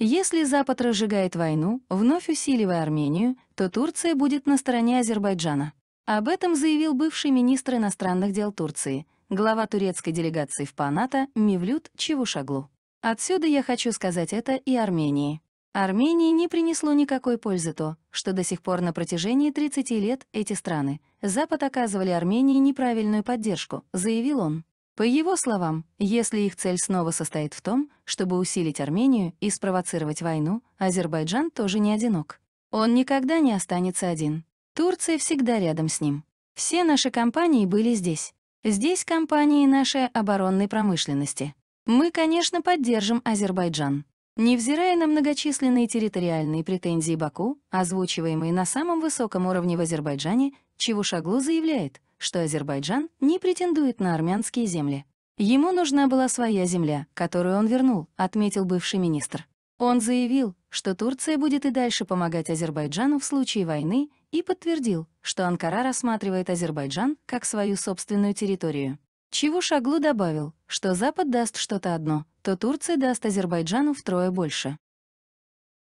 Если Запад разжигает войну, вновь усиливая Армению, то Турция будет на стороне Азербайджана. Об этом заявил бывший министр иностранных дел Турции, глава турецкой делегации в Паната Мевлют Чевушаглу. Отсюда я хочу сказать это и Армении. Армении не принесло никакой пользы то, что до сих пор на протяжении 30 лет эти страны, Запад оказывали Армении неправильную поддержку, заявил он. По его словам, если их цель снова состоит в том, чтобы усилить Армению и спровоцировать войну, Азербайджан тоже не одинок. Он никогда не останется один. Турция всегда рядом с ним. Все наши компании были здесь. Здесь компании нашей оборонной промышленности. Мы, конечно, поддержим Азербайджан. Невзирая на многочисленные территориальные претензии Баку, озвучиваемые на самом высоком уровне в Азербайджане, Чевушаглу заявляет — что Азербайджан не претендует на армянские земли. Ему нужна была своя земля, которую он вернул, отметил бывший министр. Он заявил, что Турция будет и дальше помогать Азербайджану в случае войны и подтвердил, что Анкара рассматривает Азербайджан как свою собственную территорию. Чего добавил, что Запад даст что-то одно, то Турция даст Азербайджану втрое больше.